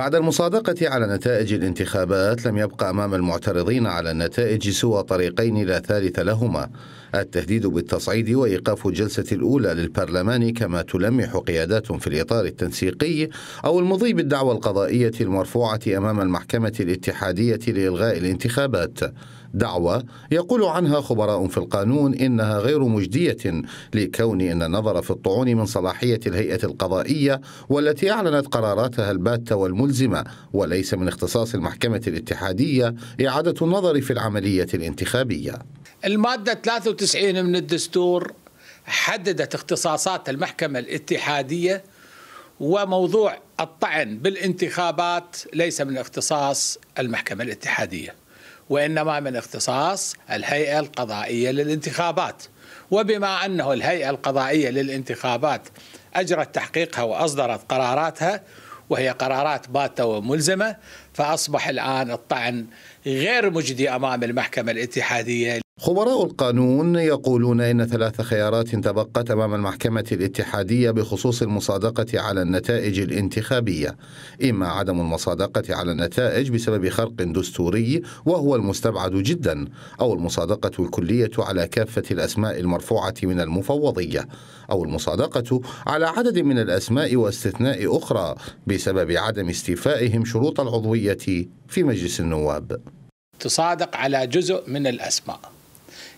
بعد المصادقة على نتائج الانتخابات لم يبقى أمام المعترضين على النتائج سوى طريقين لا ثالث لهما التهديد بالتصعيد وإيقاف الجلسة الأولى للبرلمان كما تلمح قيادات في الإطار التنسيقي أو المضي بالدعوى القضائية المرفوعة أمام المحكمة الاتحادية لإلغاء الانتخابات دعوى يقول عنها خبراء في القانون إنها غير مجدية لكون أن النظر في الطعون من صلاحية الهيئة القضائية والتي أعلنت قراراتها الباتة والملزمة وليس من اختصاص المحكمة الاتحادية إعادة النظر في العملية الانتخابية المادة 93 من الدستور حددت اختصاصات المحكمة الاتحادية وموضوع الطعن بالانتخابات ليس من اختصاص المحكمة الاتحادية وإنما من اختصاص الهيئة القضائية للانتخابات وبما أنه الهيئة القضائية للانتخابات أجرت تحقيقها وأصدرت قراراتها وهي قرارات باتة وملزمة فأصبح الآن الطعن غير مجدي أمام المحكمة الاتحادية خبراء القانون يقولون إن ثلاث خيارات تبقت أمام المحكمة الاتحادية بخصوص المصادقة على النتائج الانتخابية، إما عدم المصادقة على النتائج بسبب خرق دستوري وهو المستبعد جدا، أو المصادقة الكلية على كافة الأسماء المرفوعة من المفوضية، أو المصادقة على عدد من الأسماء واستثناء أخرى بسبب عدم استيفائهم شروط العضوية في مجلس النواب. تصادق على جزء من الأسماء.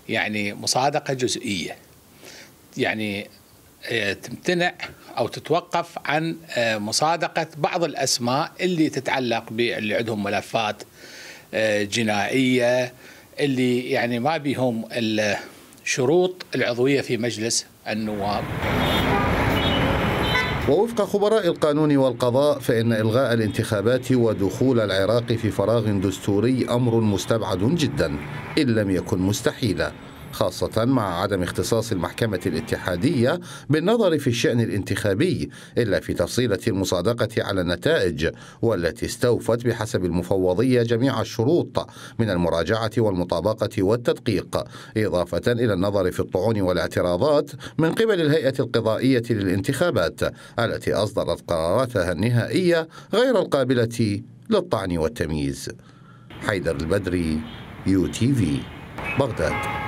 يعني مصادقه جزئيه يعني آه، تمتنع او تتوقف عن آه، مصادقه بعض الاسماء اللي تتعلق باللي عندهم ملفات آه، جنائيه اللي يعني ما بهم شروط العضويه في مجلس النواب ووفق خبراء القانون والقضاء فإن إلغاء الانتخابات ودخول العراق في فراغ دستوري أمر مستبعد جدا إن لم يكن مستحيلا خاصة مع عدم اختصاص المحكمة الاتحادية بالنظر في الشأن الانتخابي إلا في تفصيلة المصادقة على النتائج والتي استوفت بحسب المفوضية جميع الشروط من المراجعة والمطابقة والتدقيق إضافة إلى النظر في الطعون والاعتراضات من قبل الهيئة القضائية للانتخابات التي أصدرت قراراتها النهائية غير القابلة للطعن والتمييز حيدر البدري يو تي في بغداد